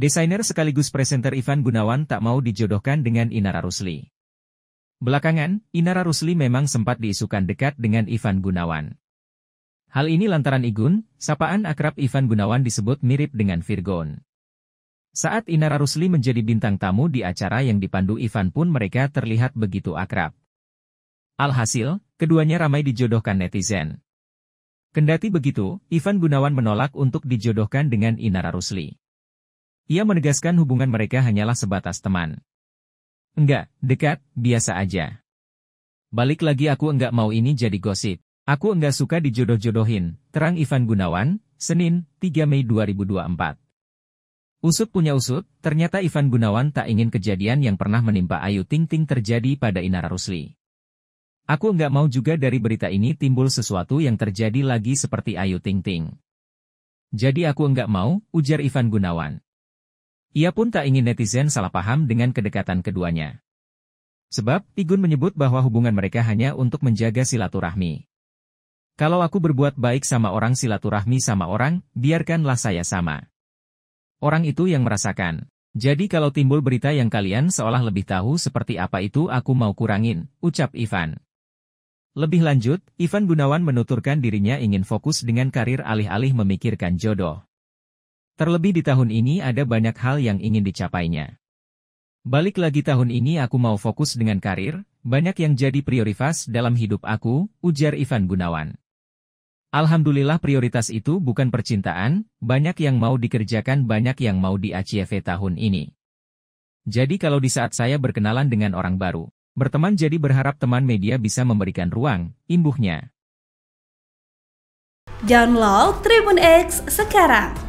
Desainer sekaligus presenter Ivan Gunawan tak mau dijodohkan dengan Inara Rusli. Belakangan, Inara Rusli memang sempat diisukan dekat dengan Ivan Gunawan. Hal ini lantaran Igun, sapaan akrab Ivan Gunawan disebut mirip dengan Virgon. Saat Inara Rusli menjadi bintang tamu di acara yang dipandu Ivan pun mereka terlihat begitu akrab. Alhasil, keduanya ramai dijodohkan netizen. Kendati begitu, Ivan Gunawan menolak untuk dijodohkan dengan Inara Rusli. Ia menegaskan hubungan mereka hanyalah sebatas teman. Enggak, dekat, biasa aja. Balik lagi aku enggak mau ini jadi gosip. Aku enggak suka dijodoh-jodohin, terang Ivan Gunawan, Senin, 3 Mei 2024. Usut punya usut, ternyata Ivan Gunawan tak ingin kejadian yang pernah menimpa Ayu Ting Ting terjadi pada Inara Rusli. Aku enggak mau juga dari berita ini timbul sesuatu yang terjadi lagi seperti Ayu Ting Ting. Jadi aku enggak mau, ujar Ivan Gunawan. Ia pun tak ingin netizen salah paham dengan kedekatan keduanya. Sebab, Igun menyebut bahwa hubungan mereka hanya untuk menjaga silaturahmi. Kalau aku berbuat baik sama orang silaturahmi sama orang, biarkanlah saya sama. Orang itu yang merasakan. Jadi kalau timbul berita yang kalian seolah lebih tahu seperti apa itu aku mau kurangin, ucap Ivan. Lebih lanjut, Ivan Gunawan menuturkan dirinya ingin fokus dengan karir alih-alih memikirkan jodoh. Terlebih di tahun ini ada banyak hal yang ingin dicapainya. Balik lagi tahun ini aku mau fokus dengan karir, banyak yang jadi prioritas dalam hidup aku, ujar Ivan Gunawan. Alhamdulillah prioritas itu bukan percintaan, banyak yang mau dikerjakan banyak yang mau di ACV e tahun ini. Jadi kalau di saat saya berkenalan dengan orang baru, berteman jadi berharap teman media bisa memberikan ruang, imbuhnya. Download Tribun X sekarang